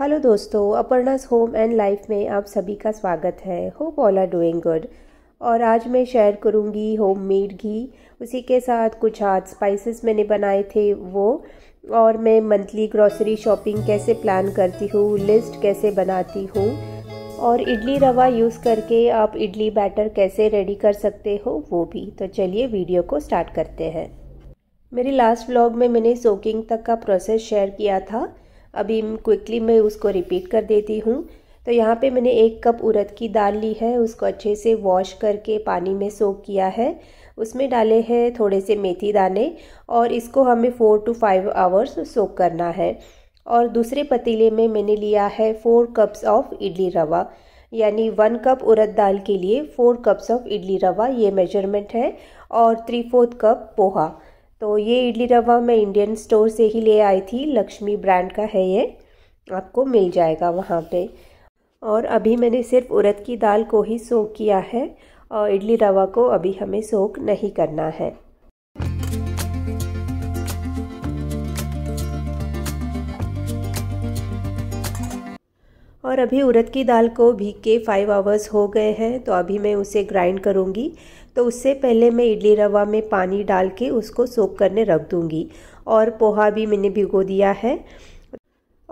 Hello दोस्तों अपर्णास home and life में आप सभी का स्वागत है hope all are doing good और आज मैं शेयर करूंगी होम मेड घी उसी के साथ कुछ आज स्पाइसेस मैंने बनाए थे वो और मैं मंथली ग्रॉसरी शॉपिंग कैसे प्लान करती हूँ लिस्ट कैसे बनाती हूँ और इडली रवा यूज़ करके आप इडली बैटर कैसे रेडी कर सकते हो वो भी तो चलिए वीडियो को स्टार्ट करते हैं मेरे लास्ट व्लॉग में मैंने सोकिंग तक का प्रोसेस शेयर किया था अभी क्विकली मैं उसको रिपीट कर देती हूँ तो यहाँ पे मैंने एक कप उड़द की दाल ली है उसको अच्छे से वॉश करके पानी में सोख किया है उसमें डाले हैं थोड़े से मेथी दाने और इसको हमें four to five hours soak करना है और दूसरे पतीले में मैंने लिया है फ़ोर कप्स ऑफ इडली रवा यानी वन कप उड़द दाल के लिए फ़ोर कप्स ऑफ इडली रवा ये मेजरमेंट है और थ्री फोर्थ कप पोहा तो ये इडली रवा मैं इंडियन स्टोर से ही ले आई थी लक्ष्मी ब्रांड का है ये आपको मिल जाएगा वहाँ पे और अभी मैंने सिर्फ उड़द की दाल को ही सोख किया है और इडली रवा को अभी हमें सोख नहीं करना है और अभी उड़द की दाल को भीग के फाइव आवर्स हो गए हैं तो अभी मैं उसे ग्राइंड करूँगी तो उससे पहले मैं इडली रवा में पानी डाल के उसको सोख करने रख दूँगी और पोहा भी मैंने भिगो दिया है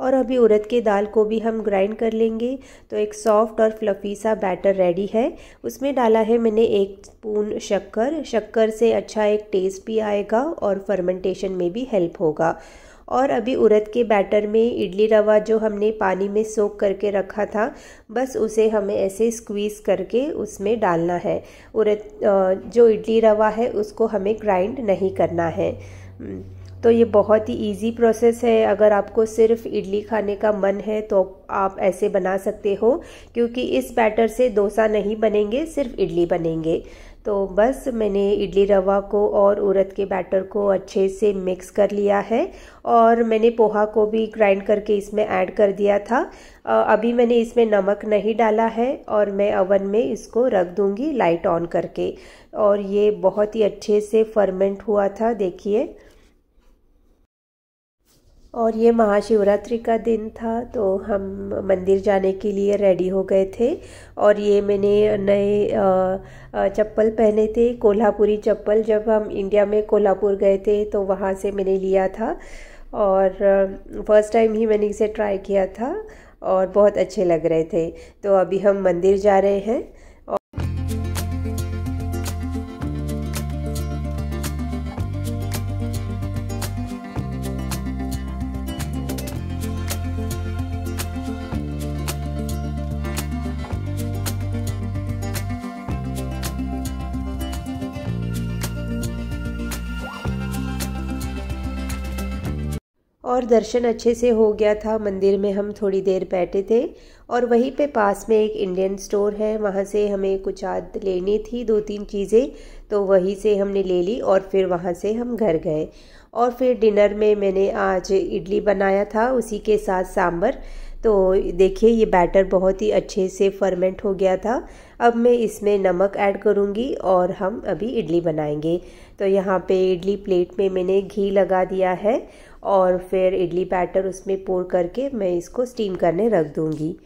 और अभी उड़द के दाल को भी हम ग्राइंड कर लेंगे तो एक सॉफ्ट और फ्लफ़ी सा बैटर रेडी है उसमें डाला है मैंने एक स्पून शक्कर शक्कर से अच्छा एक टेस्ट भी आएगा और फर्मेंटेशन में भी हेल्प होगा और अभी उड़द के बैटर में इडली रवा जो हमने पानी में सोख करके रखा था बस उसे हमें ऐसे स्क्वीज़ करके उसमें डालना है उड़द जो इडली रवा है उसको हमें ग्राइंड नहीं करना है तो ये बहुत ही इजी प्रोसेस है अगर आपको सिर्फ इडली खाने का मन है तो आप ऐसे बना सकते हो क्योंकि इस बैटर से डोसा नहीं बनेंगे सिर्फ इडली बनेंगे तो बस मैंने इडली रवा को और उरद के बैटर को अच्छे से मिक्स कर लिया है और मैंने पोहा को भी ग्राइंड करके इसमें ऐड कर दिया था अभी मैंने इसमें नमक नहीं डाला है और मैं अवन में इसको रख दूँगी लाइट ऑन करके और ये बहुत ही अच्छे से फर्मेंट हुआ था देखिए और ये महाशिवरात्रि का दिन था तो हम मंदिर जाने के लिए रेडी हो गए थे और ये मैंने नए चप्पल पहने थे कोल्हापुरी चप्पल जब हम इंडिया में कोल्हापुर गए थे तो वहाँ से मैंने लिया था और फर्स्ट टाइम ही मैंने इसे ट्राई किया था और बहुत अच्छे लग रहे थे तो अभी हम मंदिर जा रहे हैं और दर्शन अच्छे से हो गया था मंदिर में हम थोड़ी देर बैठे थे और वहीं पे पास में एक इंडियन स्टोर है वहाँ से हमें कुछ आद लेनी थी दो तीन चीज़ें तो वहीं से हमने ले ली और फिर वहाँ से हम घर गए और फिर डिनर में मैंने आज इडली बनाया था उसी के साथ सांभर तो देखिए ये बैटर बहुत ही अच्छे से फर्मेंट हो गया था अब मैं इसमें नमक ऐड करूँगी और हम अभी इडली बनाएंगे तो यहाँ पे इडली प्लेट में मैंने घी लगा दिया है और फिर इडली बैटर उसमें पोर करके मैं इसको स्टीम करने रख दूँगी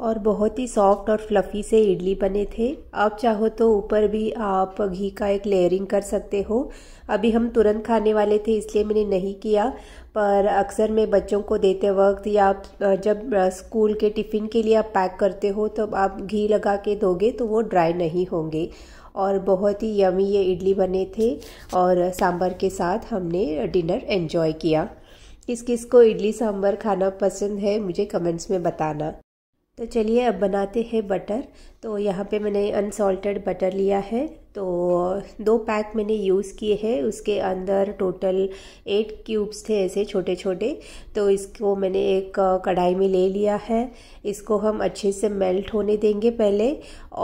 और बहुत ही सॉफ्ट और फ्लफ़ी से इडली बने थे आप चाहो तो ऊपर भी आप घी का एक लेयरिंग कर सकते हो अभी हम तुरंत खाने वाले थे इसलिए मैंने नहीं किया पर अक्सर मैं बच्चों को देते वक्त या आप जब स्कूल के टिफ़िन के लिए आप पैक करते हो तो आप घी लगा के दोगे तो वो ड्राई नहीं होंगे और बहुत ही यमी ये इडली बने थे और सांभर के साथ हमने डिनर इन्जॉय किया किस किस को इडली सांभर खाना पसंद है मुझे कमेंट्स में बताना तो चलिए अब बनाते हैं बटर तो यहाँ पे मैंने अनसॉल्टेड बटर लिया है तो दो पैक मैंने यूज़ किए हैं उसके अंदर टोटल एट क्यूब्स थे ऐसे छोटे छोटे तो इसको मैंने एक कढ़ाई में ले लिया है इसको हम अच्छे से मेल्ट होने देंगे पहले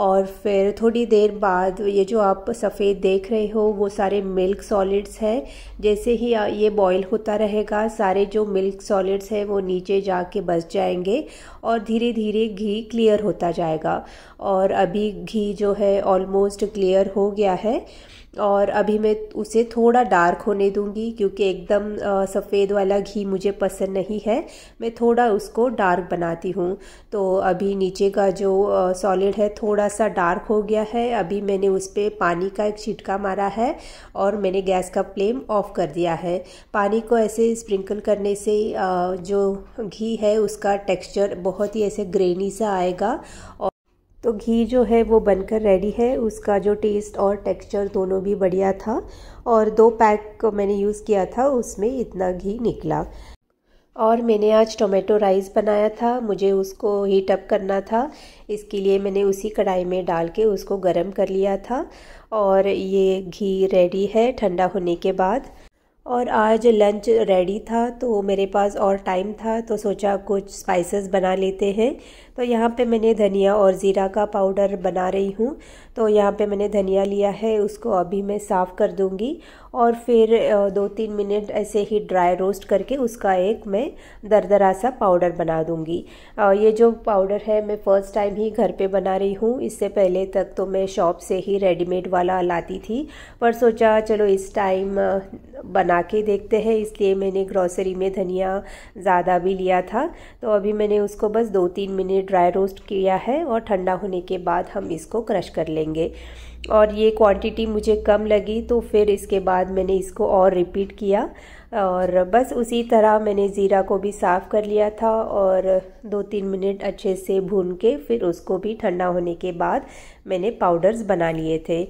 और फिर थोड़ी देर बाद ये जो आप सफ़ेद देख रहे हो वो सारे मिल्क सॉलिड्स हैं जैसे ही ये बॉईल होता रहेगा सारे जो मिल्क सॉलिड्स हैं वो नीचे के बस जाएंगे और धीरे धीरे घी क्लियर होता जाएगा और अभी घी जो है ऑलमोस्ट क्लियर हो हो गया है और अभी मैं उसे थोड़ा डार्क होने दूंगी क्योंकि एकदम सफ़ेद वाला घी मुझे पसंद नहीं है मैं थोड़ा उसको डार्क बनाती हूँ तो अभी नीचे का जो सॉलिड है थोड़ा सा डार्क हो गया है अभी मैंने उस पर पानी का एक छिटका मारा है और मैंने गैस का फ्लेम ऑफ कर दिया है पानी को ऐसे स्प्रिंकल करने से जो घी है उसका टेक्स्चर बहुत ही ऐसे ग्रेनी सा आएगा तो घी जो है वो बनकर रेडी है उसका जो टेस्ट और टेक्सचर दोनों भी बढ़िया था और दो पैक मैंने यूज़ किया था उसमें इतना घी निकला और मैंने आज टोमेटो राइस बनाया था मुझे उसको हीट अप करना था इसके लिए मैंने उसी कढ़ाई में डाल के उसको गर्म कर लिया था और ये घी रेडी है ठंडा होने के बाद और आज लंच रेडी था तो मेरे पास और टाइम था तो सोचा कुछ स्पाइसेस बना लेते हैं तो यहाँ पे मैंने धनिया और ज़ीरा का पाउडर बना रही हूँ तो यहाँ पे मैंने धनिया लिया है उसको अभी मैं साफ़ कर दूँगी और फिर दो तीन मिनट ऐसे ही ड्राई रोस्ट करके उसका एक मैं दरदरा सा पाउडर बना दूँगी ये जो पाउडर है मैं फ़र्स्ट टाइम ही घर पर बना रही हूँ इससे पहले तक तो मैं शॉप से ही रेडीमेड वाला लाती थी पर सोचा चलो इस टाइम बना के देखते हैं इसलिए मैंने ग्रॉसरी में धनिया ज़्यादा भी लिया था तो अभी मैंने उसको बस दो तीन मिनट ड्राई रोस्ट किया है और ठंडा होने के बाद हम इसको क्रश कर लेंगे और ये क्वांटिटी मुझे कम लगी तो फिर इसके बाद मैंने इसको और रिपीट किया और बस उसी तरह मैंने ज़ीरा को भी साफ़ कर लिया था और दो तीन मिनट अच्छे से भून के फिर उसको भी ठंडा होने के बाद मैंने पाउडर्स बना लिए थे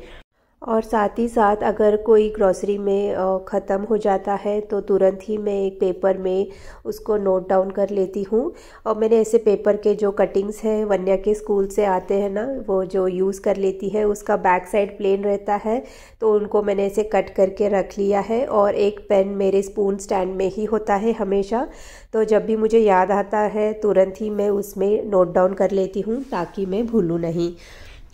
और साथ ही साथ अगर कोई ग्रॉसरी में ख़त्म हो जाता है तो तुरंत ही मैं एक पेपर में उसको नोट डाउन कर लेती हूँ और मैंने ऐसे पेपर के जो कटिंग्स हैं वन्या के स्कूल से आते हैं ना वो जो यूज़ कर लेती है उसका बैक साइड प्लेन रहता है तो उनको मैंने ऐसे कट करके रख लिया है और एक पेन मेरे स्पून स्टैंड में ही होता है हमेशा तो जब भी मुझे याद आता है तुरंत ही मैं उसमें नोट डाउन कर लेती हूँ ताकि मैं भूलूँ नहीं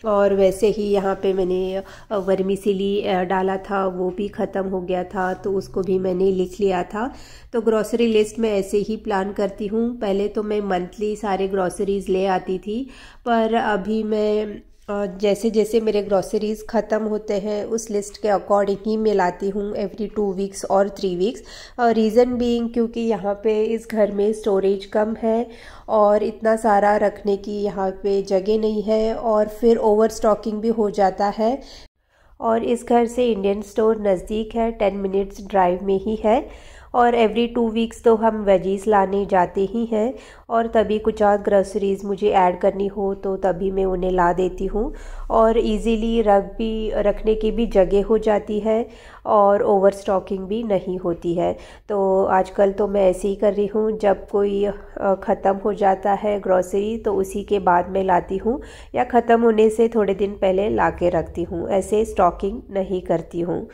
और वैसे ही यहाँ पे मैंने वर्मीसिली डाला था वो भी ख़त्म हो गया था तो उसको भी मैंने लिख लिया था तो ग्रॉसरी लिस्ट में ऐसे ही प्लान करती हूँ पहले तो मैं मंथली सारे ग्रॉसरीज़ ले आती थी पर अभी मैं जैसे जैसे मेरे ग्रॉसरीज़ ख़त्म होते हैं उस लिस्ट के अकॉर्डिंग ही मैं लाती हूँ एवरी टू वीक्स और थ्री वीक्स रीज़न बीइंग क्योंकि यहाँ पे इस घर में स्टोरेज कम है और इतना सारा रखने की यहाँ पे जगह नहीं है और फिर ओवर स्टॉकिंग भी हो जाता है और इस घर से इंडियन स्टोर नज़दीक है टेन मिनट्स ड्राइव में ही है और एवरी टू वीक्स तो हम वेजीज़ लाने जाते ही हैं और तभी कुछ और ग्रोसरीज़ मुझे ऐड करनी हो तो तभी मैं उन्हें ला देती हूँ और इजीली रख भी रखने की भी जगह हो जाती है और ओवर स्टॉकिंग भी नहीं होती है तो आजकल तो मैं ऐसे ही कर रही हूँ जब कोई ख़त्म हो जाता है ग्रॉसरी तो उसी के बाद मैं लाती हूँ या ख़त्म होने से थोड़े दिन पहले ला के रखती हूँ ऐसे स्टॉकिंग नहीं करती हूँ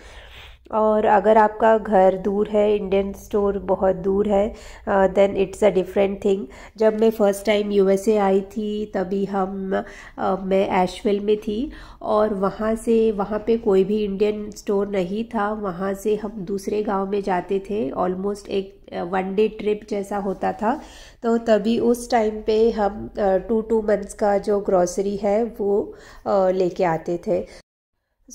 और अगर आपका घर दूर है इंडियन स्टोर बहुत दूर है then it's a different thing जब मैं फ़र्स्ट टाइम यूएसए आई थी तभी हम uh, मैं एशविल में थी और वहाँ से वहाँ पे कोई भी इंडियन स्टोर नहीं था वहाँ से हम दूसरे गांव में जाते थे ऑलमोस्ट एक वन डे ट्रिप जैसा होता था तो तभी उस टाइम पे हम टू टू मंथ्स का जो ग्रॉसरी है वो लेके आते थे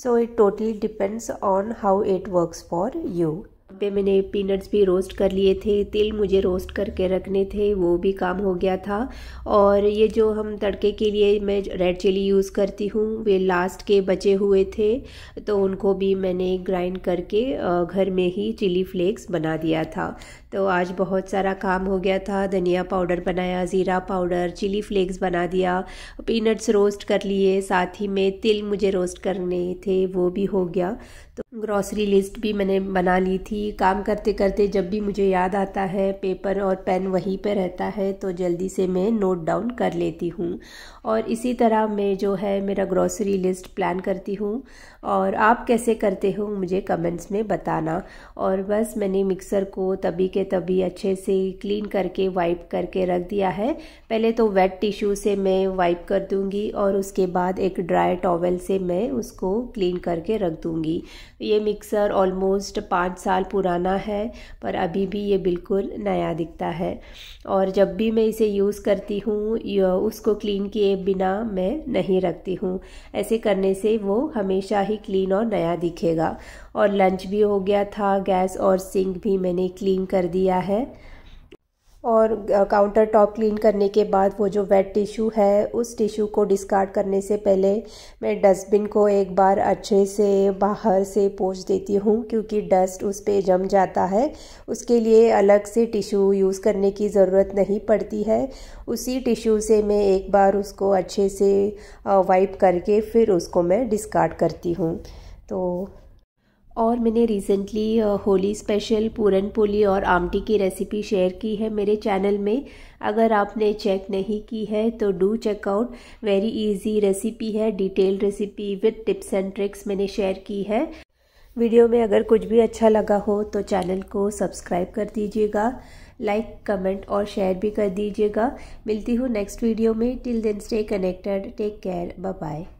So it totally depends on how it works for you. पे मैंने पीनट्स भी रोस्ट कर लिए थे तिल मुझे रोस्ट करके रखने थे वो भी काम हो गया था और ये जो हम तड़के के लिए मैं रेड चिली यूज़ करती हूँ वे लास्ट के बचे हुए थे तो उनको भी मैंने ग्राइंड करके घर में ही चिली फ्लेक्स बना दिया था तो आज बहुत सारा काम हो गया था धनिया पाउडर बनाया ज़ीरा पाउडर चिली फ्लेक्स बना दिया पीनट्स रोस्ट कर लिए साथ ही में तिल मुझे रोस्ट करने थे वो भी हो गया तो ग्रॉसरी लिस्ट भी मैंने बना ली थी काम करते करते जब भी मुझे याद आता है पेपर और पेन वहीं पर रहता है तो जल्दी से मैं नोट डाउन कर लेती हूँ और इसी तरह मैं जो है मेरा ग्रॉसरी लिस्ट प्लान करती हूँ और आप कैसे करते हो मुझे कमेंट्स में बताना और बस मैंने मिक्सर को तभी के तभी अच्छे से क्लीन करके वाइप करके रख दिया है पहले तो वेट टिश्यू से मैं वाइप कर दूँगी और उसके बाद एक ड्राई टॉवेल से मैं उसको क्लीन करके रख दूँगी ये मिक्सर ऑलमोस्ट पाँच साल पुराना है पर अभी भी ये बिल्कुल नया दिखता है और जब भी मैं इसे यूज़ करती हूँ उसको क्लीन किए बिना मैं नहीं रखती हूँ ऐसे करने से वो हमेशा ही क्लीन और नया दिखेगा और लंच भी हो गया था गैस और सिंक भी मैंने क्लीन कर दिया है और काउंटर टॉप क्लीन करने के बाद वो जो वेट टिश्यू है उस टिश्यू को डिस्कार्ड करने से पहले मैं डस्टबिन को एक बार अच्छे से बाहर से पोंछ देती हूँ क्योंकि डस्ट उस पर जम जाता है उसके लिए अलग से टिश्यू यूज़ करने की ज़रूरत नहीं पड़ती है उसी टिश्यू से मैं एक बार उसको अच्छे से वाइप करके फिर उसको मैं डिस्कार्ड करती हूँ तो और मैंने recently uh, Holi special puran poli और आमटी की रेसिपी शेयर की है मेरे चैनल में अगर आपने चेक नहीं की है तो do checkout very easy recipe है detail recipe with tips and tricks मैंने शेयर की है वीडियो में अगर कुछ भी अच्छा लगा हो तो चैनल को सब्सक्राइब कर दीजिएगा लाइक कमेंट और शेयर भी कर दीजिएगा मिलती हूँ नेक्स्ट वीडियो में till then stay connected take care bye